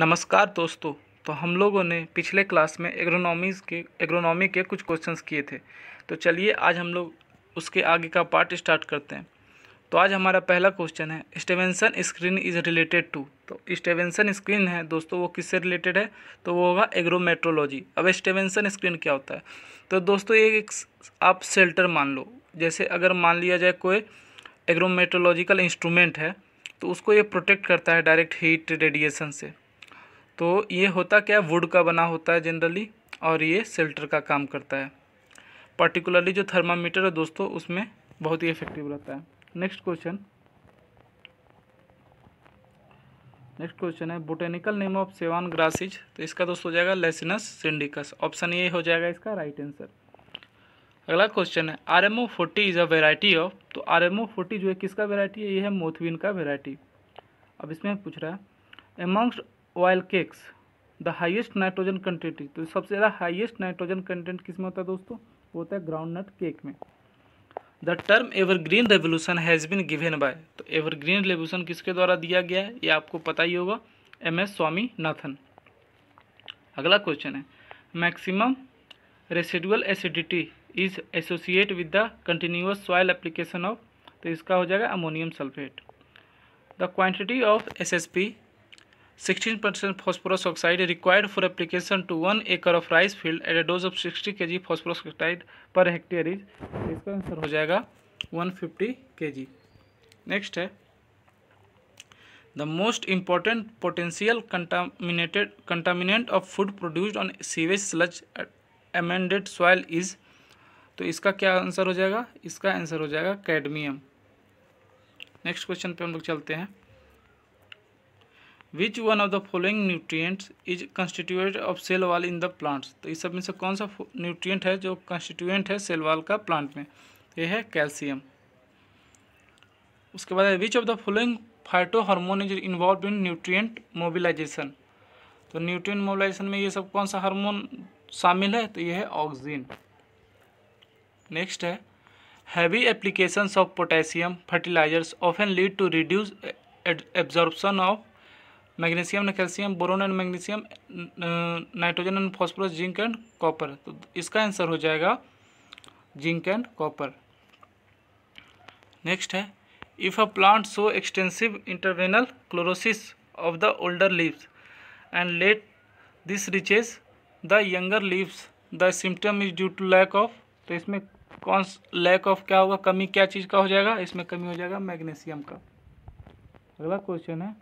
नमस्कार दोस्तों तो हम लोगों ने पिछले क्लास में एग्रोनॉमीज़ के एग्रोनॉमी के कुछ क्वेश्चंस किए थे तो चलिए आज हम लोग उसके आगे का पार्ट स्टार्ट करते हैं तो आज हमारा पहला क्वेश्चन है Stevenson screen is related to तो स्टेवेंसन स्क्रीन है दोस्तों वो किससे रिलेटेड है तो वो होगा एग्रोमेट्रोलॉजी अब स्टेवेंसन स्क्रीन क्या होता है तो दोस्तों ये एक आप शेल्टर मान लो जैसे अगर मान लिया जाए कोई एग्रोमेट्रोलॉजिकल इंस्ट्रूमेंट है तो उसको ये प्रोटेक्ट करता है डायरेक्ट हीट रेडिएशन से तो ये होता क्या वुड का बना होता है जनरली और ये सेल्टर का काम करता है पर्टिकुलरली जो थर्मामीटर है दोस्तों उसमें बहुत ही इफेक्टिव रहता है नेक्स्ट क्वेश्चन नेक्स्ट क्वेश्चन है botanical name of sewan grasses तो इसका दोस्तों हो जाएगा लेसिनस सिंडिकस ऑप्शन ये हो जाएगा इसका राइट आंसर अगला क्वेश्चन है R M O forty is a variety of तो आर एम ओ फोर्टी जो है किसका वेराइटी है ये है मोथविन का वेराइटी अब इसमें पूछ रहा है amongst oil cakes the highest nitrogen content तो सबसे ज़्यादा हाइएस्ट नाइट्रोजन कंटेंट किस में होता है दोस्तों वो होता है ग्राउंड नट केक में the term evergreen revolution has been given by तो एवरग्रीन रेवोल्यूशन किसके द्वारा दिया गया है ये आपको पता ही होगा एम एस स्वामीनाथन अगला क्वेश्चन है maximum residual acidity is associate with the continuous soil application of तो इसका हो जाएगा ammonium sulphate the quantity of S S P 16 percent phosphorus oxide required for application to one acre of rice field at a dose of 60 kg phosphorus oxide per hectare is इसका answer हो जाएगा 150 G next है the most important potential contaminated contaminant of food produced on sewage sludge amended soil is तो इसका क्या answer हो जाएगा इसका आंसर हो जाएगा कैडमियम नेक्स्ट क्वेश्चन पे हम लोग चलते हैं which one of the following nutrients is constituent of cell wall in the plants तो इस सब में से कौन सा न्यूट्रिएंट है जो कंस्टिट्यूएंट है सेल वाल का प्लांट में ये है कैल्शियम उसके बाद which of the following phytohormone is involved in nutrient mobilisation तो न्यूट्रियट मोबिलाइजेशन में ये सब कौन सा हार्मोन शामिल है तो ये है ऑक्सीजन नेक्स्ट है heavy applications of potassium fertilisers often lead to reduce absorption of magnesium and calcium boron and magnesium nitrogen and phosphorus zinc and copper तो इसका आंसर हो जाएगा जिंक एंड कॉपर नेक्स्ट है if a plant shows extensive interveinal chlorosis of the older leaves and let this reaches the younger leaves the symptom is due to lack of तो इसमें कौन lack of क्या होगा कमी क्या चीज़ का हो जाएगा इसमें कमी हो जाएगा मैग्नीशियम का अगला क्वेश्चन है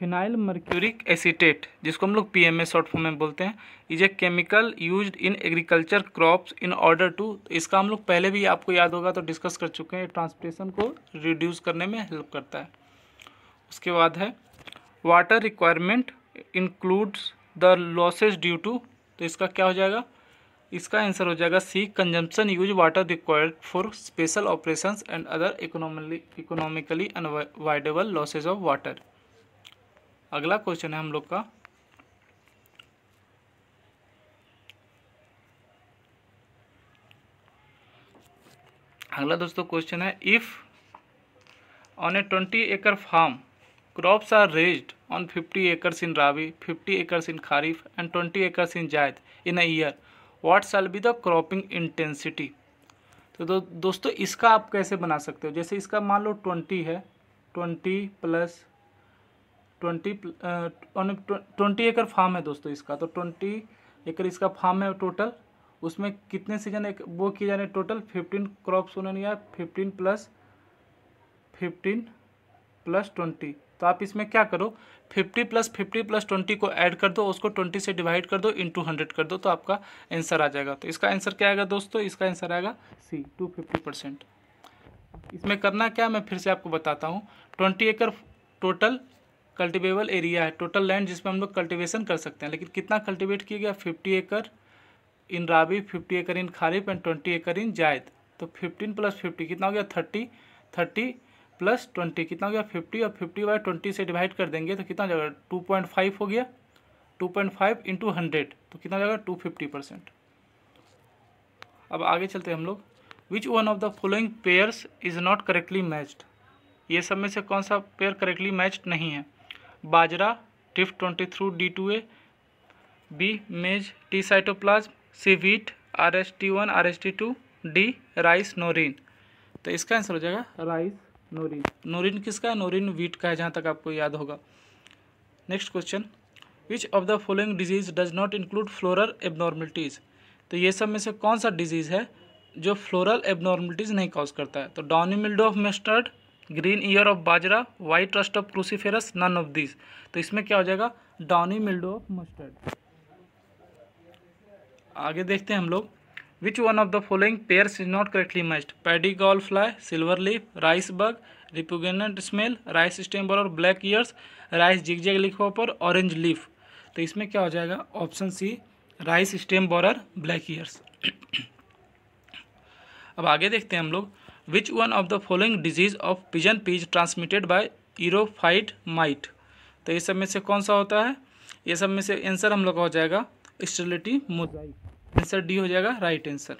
फिनाइल मर्क्यूरिक एसिटेट जिसको हम लोग पी एम शॉर्ट फॉर्म में बोलते हैं is a chemical use in agriculture crops in order to इसका हम लोग पहले भी आपको याद होगा तो डिस्कस कर चुके हैं ट्रांसपोर्टेशन को रिड्यूस करने में हेल्प करता है उसके बाद है water requirement includes the losses due to तो इसका क्या हो जाएगा इसका आंसर हो जाएगा C consumptive use water required for special operations and other economically unavoidable losses of water अगला क्वेश्चन है हम लोग का अगला दोस्तों क्वेश्चन है if on a twenty acre farm crops are raised on fifty acres in rabi fifty acres in kharif and twenty acres in zaid in a year what shall be the cropping intensity तो दो, दोस्तों इसका आप कैसे बना सकते हो जैसे इसका मान लो ट्वेंटी है ट्वेंटी प्लस ट्वेंटी ट्वेंटी एकड़ फार्म है दोस्तों इसका तो ट्वेंटी एकड़ इसका फार्म है टोटल उसमें कितने सीजन एक वो किए जाने टोटल फिफ्टीन क्रॉप्स उन्होंने या fifteen plus fifteen plus twenty तो आप इसमें क्या करो fifty plus fifty plus twenty को ऐड कर दो उसको ट्वेंटी से डिवाइड कर दो इंटू हंड्रेड कर दो तो आपका आंसर आ जाएगा तो इसका आंसर क्या आएगा दोस्तों इसका आंसर आएगा सी टू फिफ्टी परसेंट इसमें करना क्या मैं फिर से आपको बताता हूँ ट्वेंटी एकड़ टोटल कल्टिवेबल एरिया है टोटल लैंड जिसमें हम लोग कल्टिवेशन कर सकते हैं लेकिन कितना कल्टिवेट किया गया fifty acre in rabi fifty acre in kharif and twenty acre in zaid तो फिफ्टीन प्लस फिफ्टी कितना हो गया थर्टी थर्टी प्लस ट्वेंटी कितना हो गया फिफ्टी और फिफ्टी बाई ट्वेंटी से डिवाइड कर देंगे तो कितना जाएगा टू पॉइंट फाइव हो गया two point five into hundred तो कितना जाएगा टू फिफ्टी परसेंट अब आगे चलते हैं हम लोग which one of the following pairs is not correctly matched ये सब में से कौन सा पेयर करेक्टली मैच्ड नहीं है bajra Tift twenty through D two A B maize T cytoplasm C wheat R S T one R S T two D rice Norin तो इसका आंसर हो जाएगा राइस नोरिन नोरिन किसका है नोरिन वीट का है जहाँ तक आपको याद होगा next question which of the following disease does not include floral abnormalities तो ये सब में से कौन सा डिजीज़ है जो फ्लोरल एबनॉर्मलिटीज़ नहीं कॉज करता है तो downy mildew of mustard green ear of bajra white rust of cruciferous none of this तो इसमें क्या हो जाएगा डाउनी मिल्डो ऑफ मस्टर्ड आगे देखते हैं हम लोग which one of the following pairs is not correctly matched paddy gall fly silver leaf rice bug repugnant smell rice stem borer और ब्लैक ईयर्स राइस जेग लिखो पर ऑरेंज लीफ तो इसमें क्या हो जाएगा option C rice stem borer black ears अब आगे देखते हैं हम लोग which one of the following disease of pigeon pea transmitted by eriophyid mite तो ये सब में से कौन सा होता है ये सब में से आंसर हम लोग का हो जाएगा स्टेलिटी मोजाइक आंसर डी हो जाएगा राइट आंसर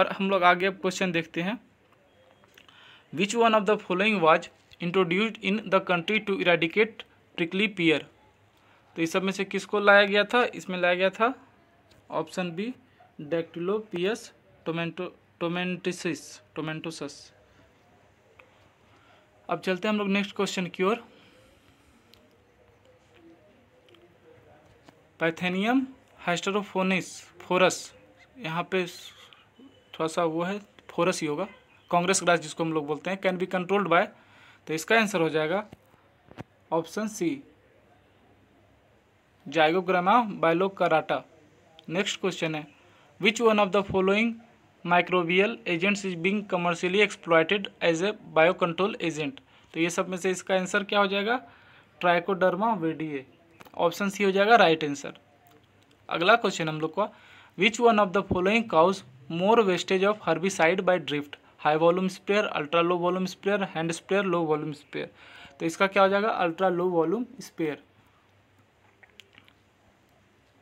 और हम लोग आगे अब क्वेश्चन देखते हैं which one of the following was introduced in the country to eradicate prickly pear तो इस सब में से किसको लाया गया था इसमें लाया गया था ऑप्शन बी पियस टोमेंटो टोमेंटिस टोमेंटोसस अब चलते हैं हम लोग नेक्स्ट क्वेश्चन की ओर पैथेनियम हाइस्टरोफोनिस फोरस यहाँ पे थोड़ा सा वो है फोरस ही होगा कांग्रेस ग्रास जिसको हम लोग बोलते हैं कैन बी कंट्रोल्ड बाय तो इसका आंसर हो जाएगा option C zygogramma bicolorata next question है which one of the following microbial agents is being commercially exploited as a bio control agent तो ये सब में से इसका आंसर क्या हो जाएगा ट्राइकोडर्मा वेडीए ऑप्शन सी हो जाएगा राइट आंसर अगला क्वेश्चन हम लोग का which one of the following causes more wastage of herbicide by drift high volume sprayer ultra low volume sprayer hand sprayer low volume sprayer तो इसका क्या हो जाएगा अल्ट्रा लो वॉल्यूम स्पेयर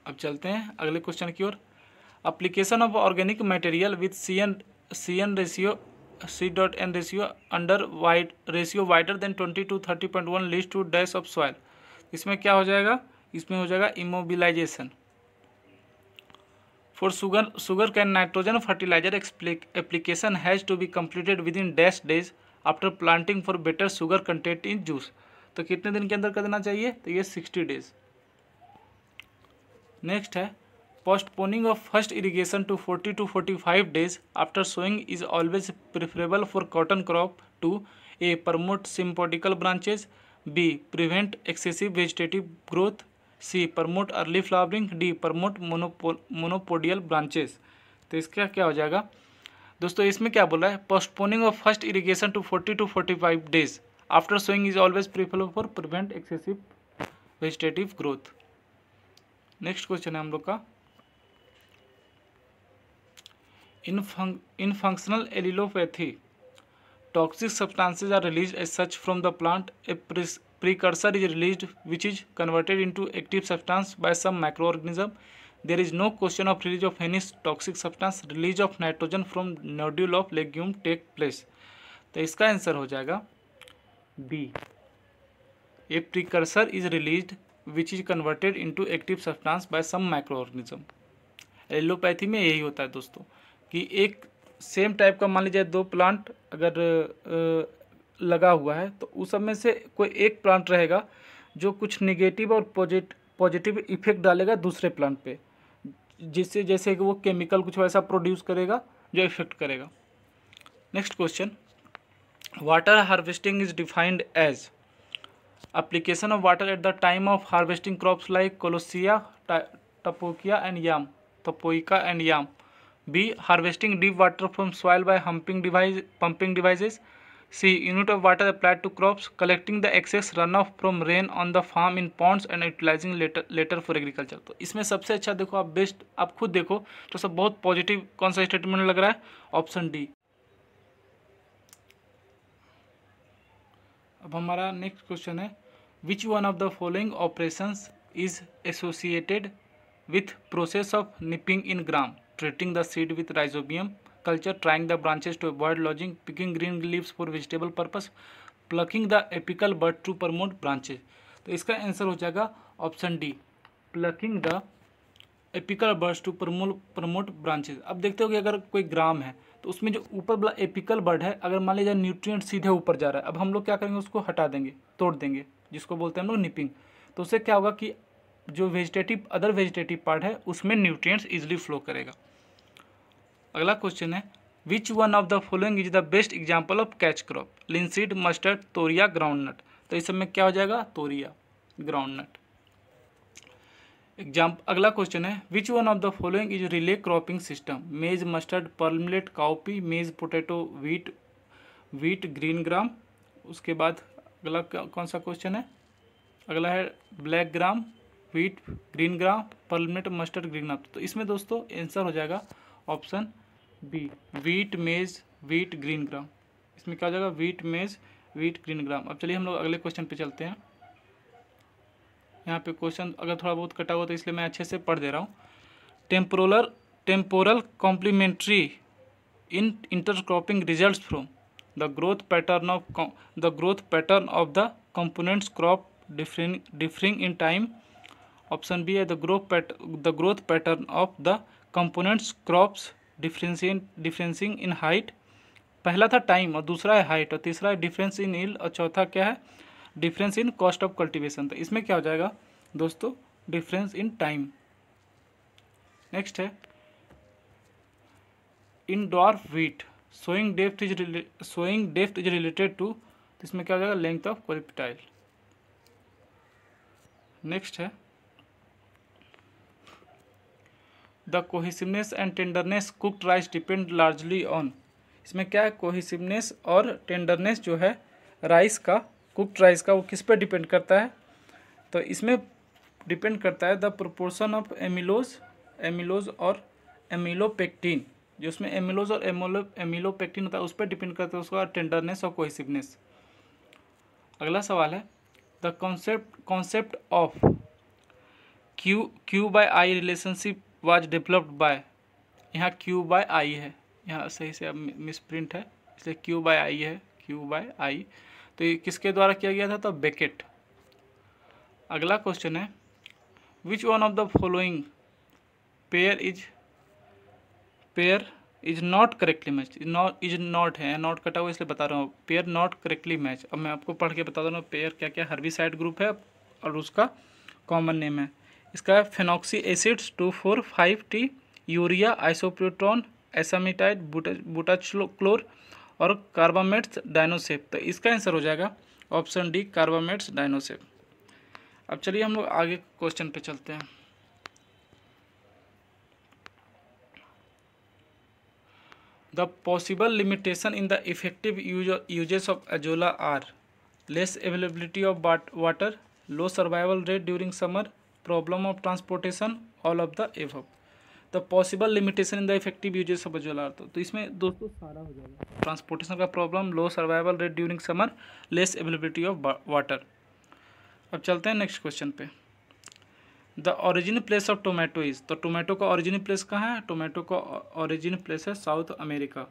अब चलते हैं अगले क्वेश्चन की ओर application of organic material with C N C N ratio C dot N ratio under wide ratio wider than twenty to thirty point one leads to dash of soil इसमें क्या हो जाएगा इसमें हो जाएगा immobilization for sugar sugarcane nitrogen fertilizer application has to be completed within dash days after planting for better sugar content in juice तो कितने दिन के अंदर कर देना चाहिए तो ये सिक्सटी डेज नेक्स्ट है postponing of first irrigation to 40 to 45 days after sowing is always preferable for cotton crop to a promote sympodical branches b prevent excessive vegetative growth C promote early flowering D promote monopo monopodial branches तो इसका क्या हो जाएगा दोस्तों इसमें क्या बोला है postponing of first irrigation to forty two forty five days after sowing is always prefer for prevent excessive vegetative growth next question है हम लोग का in functional allelopathy toxic substances are release as such from the plant a precursor is release which is converted into active substance by some micro organism there is no question of release of any toxic substance release of nitrogen from nodule of legume take place तो इसका answer हो जाएगा B a precursor is release which is converted into active substance by some micro organism allelopathy में यही होता है दोस्तों कि एक सेम टाइप का मान लीजिए दो प्लांट अगर लगा हुआ है तो उस सब में से कोई एक प्लांट रहेगा जो कुछ निगेटिव और पॉजिट पॉजिटिव इफेक्ट डालेगा दूसरे प्लांट पे जिससे जैसे कि वो केमिकल कुछ वैसा प्रोड्यूस करेगा जो इफेक्ट करेगा next question water harvesting is defined as application of water at the time of harvesting crops like colocasia tapioca and yam tapioca and yam B harvesting deep water from soil by humping device pumping devices C unit of water applied to crops collecting the excess run off from rain on the farm in ponds and utilizing later later for agriculture तो इसमें सबसे अच्छा देखो आप best आप खुद देखो तो सब बहुत पॉजिटिव कौन सा स्टेटमेंट लग रहा है ऑप्शन डी अब हमारा नेक्स्ट क्वेश्चन है which one of the following operations is associated with process of nipping in gram treating the seed with rhizobium culture trying the branches to avoid lodging picking green leaves for vegetable purpose plucking the apical bud to promote branches तो इसका answer हो जाएगा option D plucking the apical buds to promote promote branches अब देखते हो कि अगर कोई ग्राम है तो उसमें जो ऊपर वाला एपिकल बर्ड है अगर मान लीजिए न्यूट्रिएंट सीधे ऊपर जा रहा है अब हम लोग क्या करेंगे उसको हटा देंगे तोड़ देंगे जिसको बोलते हैं हम लोग निपिंग तो उससे क्या होगा कि जो वेजिटेटिव अदर वेजिटेटिव पार्ट है उसमें न्यूट्रियट्स ईजिली फ्लो करेगा अगला क्वेश्चन है which one of the following is the best example of catch crop linseed mustard toria groundnut तो इस सब क्या हो जाएगा तोरिया ग्राउंडनट एग्जाम अगला क्वेश्चन है which one of the following is relay cropping system maize mustard pearl millet cowpea maize potato wheat wheat green gram उसके बाद अगला कौन सा क्वेश्चन है अगला है black gram wheat green gram pearl millet mustard green gram तो इसमें दोस्तों आंसर हो जाएगा option B wheat maize wheat green gram इसमें क्या हो जाएगा वीट मेज वीट ग्रीन ग्राम अब चलिए हम लोग अगले क्वेश्चन पे चलते हैं यहाँ पे क्वेश्चन अगर थोड़ा बहुत कटा हुआ तो इसलिए मैं अच्छे से पढ़ दे रहा हूँ temporal temporal complementary in intercropping result from the growth pattern of the growth pattern of the components crop differing in time option B है the growth pattern the growth pattern of the components crops differencing differencing in height पहला था time और दूसरा है height और तीसरा है difference इन इल और चौथा क्या है difference in cost of cultivation तो इसमें क्या हो जाएगा दोस्तों डिफरेंस इन टाइम नेक्स्ट है in dwarf wheat sowing depth is sowing depth is related to इसमें क्या हो जाएगा लेंथ ऑफ कॉलिपिटाइल नेक्स्ट है the cohesiveness and tenderness cooked rice depend largely on इसमें क्या है कोहिसिवनेस और टेंडरनेस जो है राइस का कुकड राइस का वो किस पर डिपेंड करता है तो इसमें डिपेंड करता है the proportion of amylose amylose और एमिलोपेक्टिन जो उसमें एमिलोज और एमोलो एमिलोपेक्टिन होता है उस पर डिपेंड करता है उसका टेंडरनेस और कोहिसिवनेस अगला सवाल है the concept concept of Q Q by I relationship was developed by यहाँ क्यू बाय आई है यहाँ सही से अब मिस प्रिंट है इसलिए क्यू बाय आई है क्यू बाय आई तो ये किसके द्वारा किया गया था तो बेकेट अगला क्वेश्चन है which one of the following pair is pair is not correctly match not is not है नॉट कटा हुआ इसलिए बता रहा हूँ पेयर नॉट करेक्टली मैच अब मैं आपको पढ़ के बता दे रहा हूँ पेयर क्या क्या हर्बी साइड ग्रुप है और उसका कॉमन नेम है इसका phenoxy acids two four five T urea isoproturon acetamide buta और कार्बामेट्स डायनोसेप तो इसका आंसर हो जाएगा ऑप्शन डी कार्बामेट्स डायनोसेप अब चलिए हम लोग आगे क्वेश्चन पे चलते हैं the possible limitation in the effective uses of azolla are less availability of water low survival rate during summer problem of transportation all of the above the possible limitation in the effective uses of azolla तो इसमें दोस्तों सारा हो जाएगा transportation का problem low survival rate during summer less availability of water अब चलते हैं नेक्स्ट क्वेश्चन पे the origin place of tomato is तो टोमेटो का ऑरिजिन प्लेस कहाँ है टोमेटो का ऑरिजिन प्लेस है साउथ अमेरिका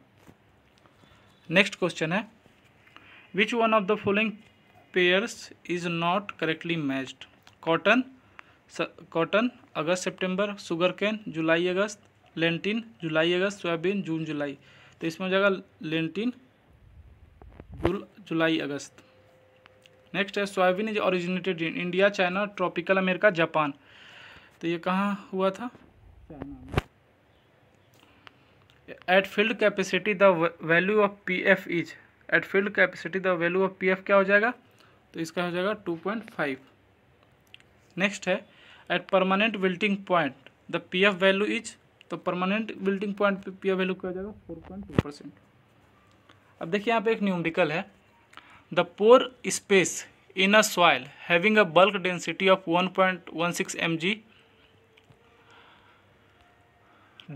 नेक्स्ट क्वेश्चन है which one of the following pairs is not correctly matched cotton cotton August September sugarcane July August lentil July August soybean June July तो इसमें हो जाएगा lentil जुल July August next है soybean is originated in India China tropical America Japan तो ये कहाँ हुआ था at field capacity the value of P F is at field capacity the value of P F क्या हो जाएगा तो इसका हो जाएगा टू पॉइंट फाइव नेक्स्ट है at permanent wilting point the P F value is तो परमानेंट विल्टिंग पॉइंट पे पी एफ वैल्यू क्या हो जाएगा फोर पॉइंट टू परसेंट अब देखिए यहाँ पे एक न्यूमरिकल है the pore space in a soil having a bulk density of one point one six M G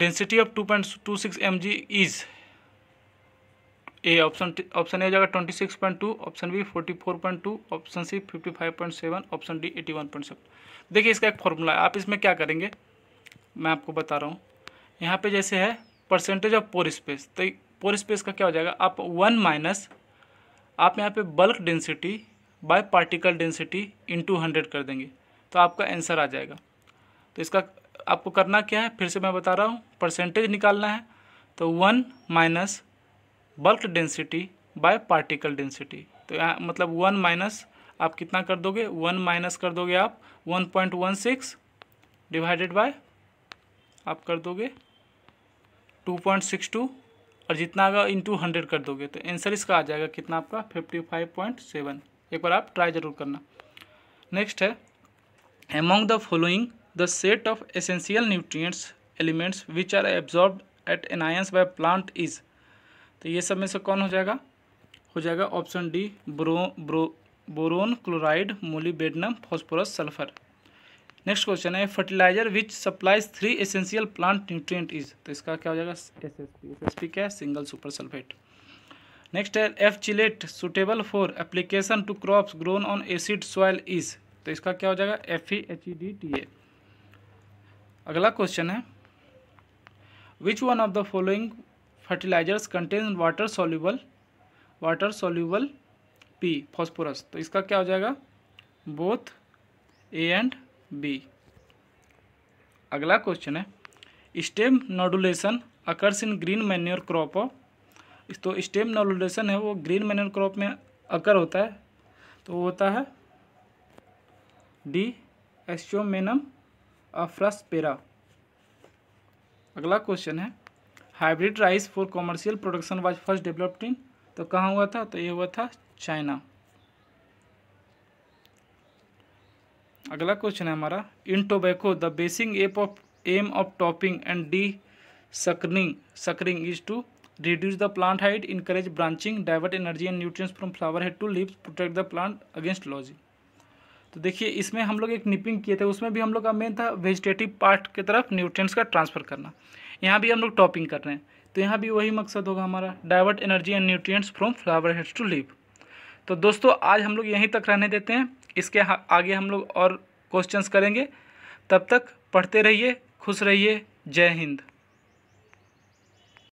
density of two point two six M G is a option option A हो जाएगा twenty six point two option B forty four point two option C fifty five point seven option D eighty one point seven देखिए इसका एक formula है आप इसमें क्या करेंगे मैं आपको बता रहा हूँ यहाँ पे जैसे है परसेंटेज ऑफ पोर स्पेस तो पोर स्पेस का क्या हो जाएगा आप वन माइनस आप यहाँ पे bulk density by particle density into hundred कर देंगे तो आपका आंसर आ जाएगा तो इसका आपको करना क्या है फिर से मैं बता रहा हूँ परसेंटेज निकालना है तो one minus bulk density by particle density तो यहाँ मतलब वन माइनस आप कितना कर दोगे वन माइनस कर दोगे आप one point one six divided by आप कर दोगे टू पॉइंट सिक्स टू और जितना इन इंटू हंड्रेड कर दोगे तो आंसर इसका आ जाएगा कितना आपका फिफ्टी फाइव पॉइंट सेवन एक बार आप ट्राई जरूर करना नेक्स्ट है among the following the set of essential nutrients elements which are absorb at anions by plant is तो ये सब में से कौन हो जाएगा हो जाएगा option D bro bro boron chloride molybdenum phosphorus sulphur next question है fertilizer which supplies three essential plant nutrient is तो इसका क्या हो जाएगा S S P S S P क्या है सिंगल सुपर सल्फेट नेक्स्ट है F chelate suitable for application to crops grown on acid soil is तो इसका क्या हो जाएगा F E H E D T A अगला क्वेश्चन है which one of the following fertilizers contain water soluble water soluble P phosphorus तो इसका क्या हो जाएगा बोथ ए एंड बी अगला क्वेश्चन है stem nodulation occurs in green manure crop तो स्टेम नोडुलेशन है वो ग्रीन मैन्योर क्रॉप में अकर होता है तो वो होता है डी एस्योमेनम अफ्रस्पेरा अगला क्वेश्चन है hybrid rice for commercial production was first developed in तो कहाँ हुआ था तो ये हुआ था चाइना अगला क्वेश्चन है हमारा in tobacco the basic aim of aim of topping and desuckering suckering is to reduce the plant height encourage branching divert energy and nutrients from flower head to leaves protect the plant against lodging तो देखिए इसमें हम लोग एक nipping किए थे उसमें भी हम लोग का मेन था वेजिटेटिव पार्ट की तरफ न्यूट्रिएंट्स का ट्रांसफ़र करना यहाँ भी हम लोग टॉपिंग कर रहे हैं तो यहाँ भी वही मकसद होगा हमारा divert energy and nutrients from flower heads to leave तो दोस्तों आज हम लोग यहीं तक रहने देते हैं इसके आगे हम लोग और क्वेश्चंस करेंगे तब तक पढ़ते रहिए खुश रहिए जय हिंद